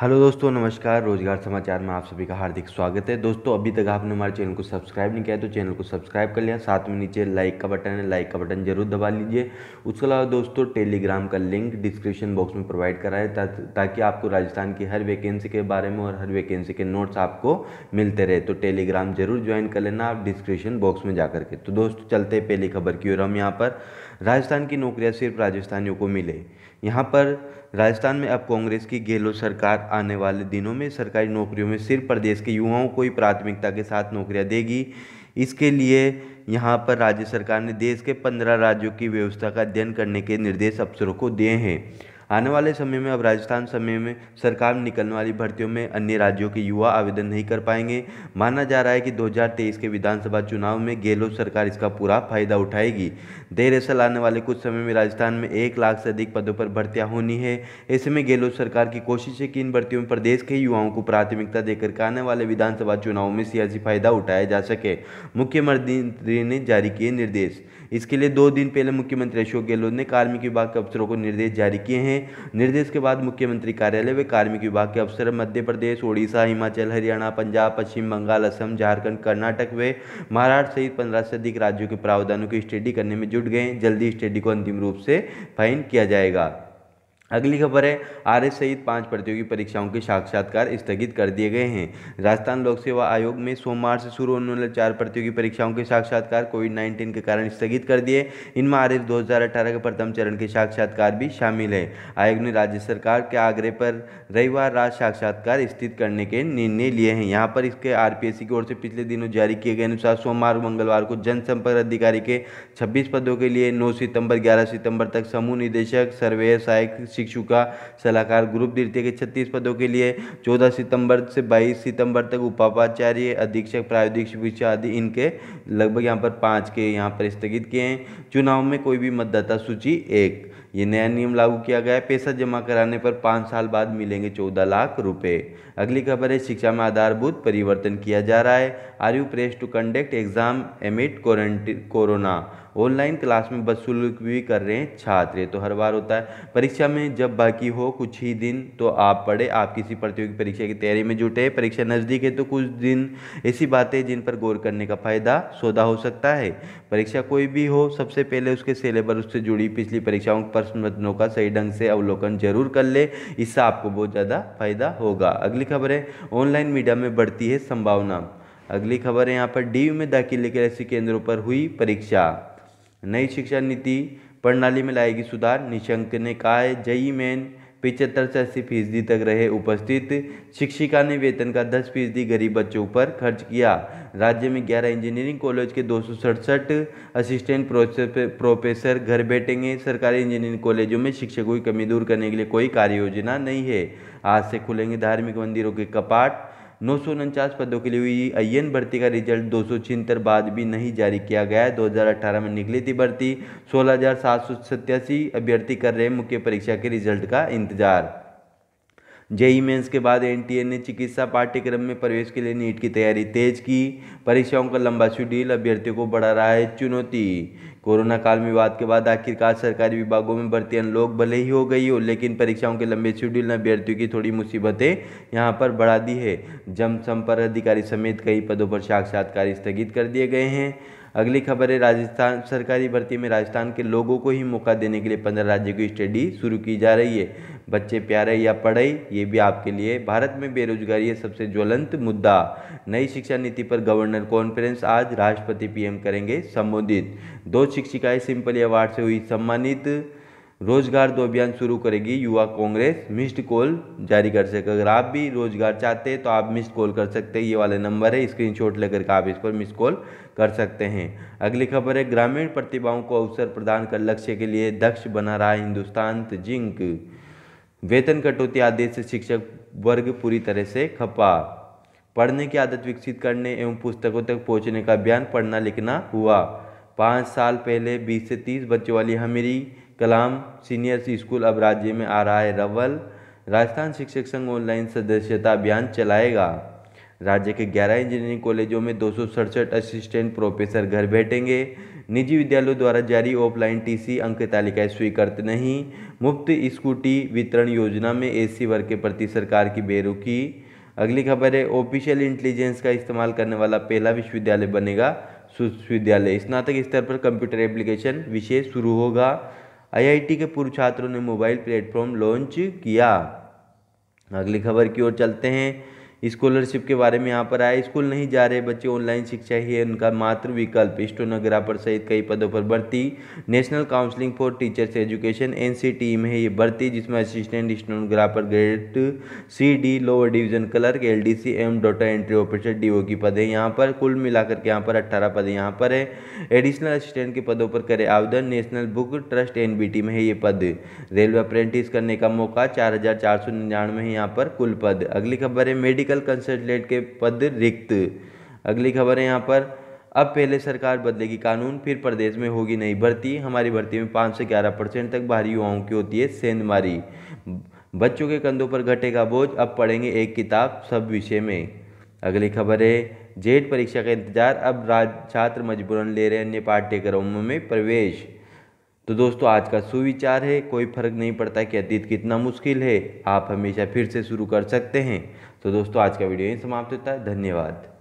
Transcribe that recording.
hello दोस्तों नमस्कार रोजगार समाचार में आप सभी का हार्दिक स्वागत है दोस्तों अभी तक आपने हमारे चैनल को सब्सक्राइब नहीं किया तो चैनल को सब्सक्राइब कर लिया साथ में नीचे लाइक का बटन है लाइक का बटन जरूर दबा लीजिए उसके अलावा दोस्तों टेलीग्राम का लिंक डिस्क्रिप्शन बॉक्स में प्रोवाइड करा है ता, ताकि आपको राजस्थान की हर वैकेंसी के बारे में और हर वैकेंसी के नोट्स आपको मिलते रहे तो टेलीग्राम जरूर ज्वाइन कर लेना आप डिस्क्रिप्शन बॉक्स में जा करके तो दोस्तों चलते पहली खबर की ओर हम यहाँ पर राजस्थान की नौकरियां सिर्फ राजस्थानियों को मिले यहाँ पर राजस्थान में अब कांग्रेस की गहलोत सरकार आने वाले दिनों में सरकारी नौकरियों में सिर्फ प्रदेश के युवाओं को ही प्राथमिकता के साथ नौकरियाँ देगी इसके लिए यहाँ पर राज्य सरकार ने देश के पंद्रह राज्यों की व्यवस्था का अध्ययन करने के निर्देश अफसरों को दिए हैं आने वाले समय में अब राजस्थान समय में सरकार निकलने वाली भर्तियों में अन्य राज्यों के युवा आवेदन नहीं कर पाएंगे माना जा रहा है कि 2023 के विधानसभा चुनाव में गहलोत सरकार इसका पूरा फायदा उठाएगी दरअसल आने वाले कुछ समय में राजस्थान में एक लाख से अधिक पदों पर भर्तियाँ होनी है ऐसे में गहलोत सरकार की कोशिश है कि इन भर्तियों में प्रदेश के युवाओं को प्राथमिकता देकर आने वाले विधानसभा चुनाव में सियासी फायदा उठाया जा सके मुख्यमंत्री ने जारी किए निर्देश इसके लिए दो दिन पहले मुख्यमंत्री अशोक गहलोत ने कार्मिक विभाग के अफसरों को निर्देश जारी किए हैं निर्देश के बाद मुख्यमंत्री कार्यालय व कार्मिक विभाग के अफसर मध्य प्रदेश ओडिशा हिमाचल हरियाणा पंजाब पश्चिम बंगाल असम झारखंड कर्नाटक व महाराष्ट्र सहित पंद्रह से अधिक राज्यों के प्रावधानों की स्टडी करने में जुट गए जल्दी स्टडी को अंतिम रूप से फाइन किया जाएगा अगली खबर है आर सहित पांच प्रतियोगी परीक्षाओं के साक्षात्कार स्थगित कर दिए गए हैं राजस्थान लोक सेवा आयोग में सोमवार से शुरू होने वाले चार प्रतियोगी परीक्षाओं के साक्षात्कार कोविड नाइन्टीन के कारण स्थगित कर दिए इनमें आर दो के प्रथम चरण के साक्षात्कार भी शामिल है आयोग ने राज्य सरकार के आग्रह पर रविवार रात साक्षात्कार स्थित करने के निर्णय लिए हैं यहाँ पर इसके आर की ओर से पिछले दिनों जारी किए गए अनुसार सोमवार मंगलवार को जनसंपर्क अधिकारी के छब्बीस पदों के लिए नौ सितम्बर ग्यारह सितम्बर तक समूह निदेशक सर्वे सहायक शिक्षु का सलाहकार ग्रुप द्वितीय के छत्तीस पदों के लिए चौदह सितंबर से बाईस सितंबर तक उपापाचार्य अधीक्षक प्रायोगिक शिक्षा आदि इनके लगभग यहाँ पर पाँच के यहाँ पर स्थगित किए हैं चुनाव में कोई भी मतदाता सूची एक ये नया नियम लागू किया गया है पैसा जमा कराने पर पाँच साल बाद मिलेंगे चौदह लाख रुपए अगली खबर है शिक्षा में आधारभूत परिवर्तन किया जा रहा है are you press to conduct exam amid corona online class में बस भी कर रहे हैं छात्र तो हर बार होता है परीक्षा में जब बाकी हो कुछ ही दिन तो आप पढ़े आप किसी प्रतियोगी परीक्षा की तैयारी में जुटे परीक्षा नज़दीक है तो कुछ दिन ऐसी बातें जिन पर गौर करने का फ़ायदा सौदा हो सकता है परीक्षा कोई भी हो सबसे पहले उसके सिलेबस उससे जुड़ी पिछली परीक्षाओं के प्रश्नपत्रों का सही ढंग से अवलोकन जरूर कर ले इससे आपको बहुत ज़्यादा फायदा होगा अगली खबर है ऑनलाइन मीडिया में बढ़ती है संभावना अगली खबर है यहाँ पर डी में दाखिले के ऐसे केंद्रों पर हुई परीक्षा नई शिक्षा नीति प्रणाली में लाएगी सुधार निशंक ने कहा है जई मेन पिचहत्तर से अस्सी फीसदी तक रहे उपस्थित शिक्षिका ने वेतन का दस फीसदी गरीब बच्चों पर खर्च किया राज्य में ग्यारह इंजीनियरिंग कॉलेज के दो असिस्टेंट प्रोफेसर घर बैठेंगे सरकारी इंजीनियरिंग कॉलेजों में शिक्षकों की कमी दूर करने के लिए कोई कार्य योजना नहीं है आज से खुलेंगे धार्मिक मंदिरों के कपाट नौ पदों के लिए हुई आई भर्ती का रिजल्ट दो बाद भी नहीं जारी किया गया 2018 में निकली थी भर्ती सोलह हजार सात सौ अभ्यर्थी कर रहे मुख्य परीक्षा के रिजल्ट का इंतजार जेई मेंस के बाद एनटीए ने चिकित्सा पाठ्यक्रम में प्रवेश के लिए नीट की तैयारी तेज की परीक्षाओं का लंबा शेड्यूल अभ्यर्थियों को बढ़ा रहा है चुनौती कोरोना काल में विवाद के बाद आखिरकार सरकारी विभागों में भर्ती अनलॉक भले ही हो गई हो लेकिन परीक्षाओं के लंबे शेड्यूल ने अभ्यर्थियों की थोड़ी मुसीबतें यहाँ पर बढ़ा दी है जनसंपर्क अधिकारी समेत कई पदों पर साक्षात्कार स्थगित कर दिए गए हैं अगली खबर है राजस्थान सरकारी भर्ती में राजस्थान के लोगों को ही मौका देने के लिए पंद्रह राज्यों की स्टडी शुरू की जा रही है बच्चे प्यारे या पढ़ाई ये भी आपके लिए भारत में बेरोजगारी है सबसे ज्वलंत मुद्दा नई शिक्षा नीति पर गवर्नर कॉन्फ्रेंस आज राष्ट्रपति पीएम करेंगे संबोधित दो शिक्षिकाएं सिंपली अवार्ड से हुई सम्मानित रोजगार दो अभियान शुरू करेगी युवा कांग्रेस मिस्ड कॉल जारी कर सके अगर आप भी रोजगार चाहते हैं तो आप मिस्ड कॉल कर सकते हैं ये वाला नंबर है स्क्रीनशॉट लेकर के आप इस पर मिस कॉल कर सकते हैं अगली खबर है ग्रामीण प्रतिभाओं को अवसर प्रदान कर लक्ष्य के लिए दक्ष बना रहा हिंदुस्तान जिंक वेतन कटौती आदेश से शिक्षक वर्ग पूरी तरह से खपा पढ़ने की आदत विकसित करने एवं पुस्तकों तक पहुँचने का अभियान पढ़ना लिखना हुआ पाँच साल पहले बीस से तीस बच्चों वाली हमेरी कलाम सीनियर स्कूल अब राज्य में आ रहा है रवल राजस्थान शिक्षक संघ ऑनलाइन सदस्यता अभियान चलाएगा राज्य के 11 इंजीनियरिंग कॉलेजों में दो असिस्टेंट प्रोफेसर घर बैठेंगे निजी विद्यालयों द्वारा जारी ऑफलाइन टीसी अंक तालिकाएँ स्वीकृत नहीं मुफ्त स्कूटी वितरण योजना में एसी वर्ग के प्रति सरकार की बेरुखी अगली खबर है ऑफिशियल इंटेलिजेंस का इस्तेमाल करने वाला पहला विश्वविद्यालय बनेगा विश्वविद्यालय स्नातक स्तर पर कंप्यूटर एप्लीकेशन विषय शुरू होगा आईआईटी के पूर्व छात्रों ने मोबाइल प्लेटफॉर्म लॉन्च किया अगली खबर की ओर चलते हैं स्कॉलरशिप के बारे में यहाँ पर आया स्कूल नहीं जा रहे बच्चे ऑनलाइन शिक्षा ही है उनका मात्र विकल्प स्टोनोग्राफर सहित कई पदों पर भर्ती national counselling for teachers education N में ये भर्ती जिसमें assistant stenographer grade C D lower division clerk L D C M data entry officer D की पद है यहाँ पर कुल मिलाकर के यहाँ पर अट्ठारह पद यहाँ पर है एडिशनल असिस्टेंट के पदों पर करें आवेदन नेशनल बुक ट्रस्ट टी में है ये पद रेलवे अप्रेंटिस करने का मौका चार हजार चार सौ निन्यानवे है यहाँ पर कुल पद अगली खबर है मेडिकल मेडिकल कंसल्टेंट के पद रिक्त अगली खबर है यहाँ पर अब पहले सरकार बदलेगी कानून फिर प्रदेश में होगी नई भर्ती हमारी भर्ती में पाँच से ग्यारह परसेंट तक बाहरी युवाओं की होती है सेंधमारी बच्चों के कंधों पर घटेगा बोझ अब पढ़ेंगे एक किताब सब विषय में अगली खबर है जेट परीक्षा का इंतजार अब राज छात्र मजबूरन ले रहे अन्य पाठ्यक्रमों में प्रवेश तो दोस्तों आज का सुविचार है कोई फर्क नहीं पड़ता कि अतीत कितना मुश्किल है आप हमेशा फिर से शुरू कर सकते हैं तो दोस्तों आज का वीडियो यहीं समाप्त होता है धन्यवाद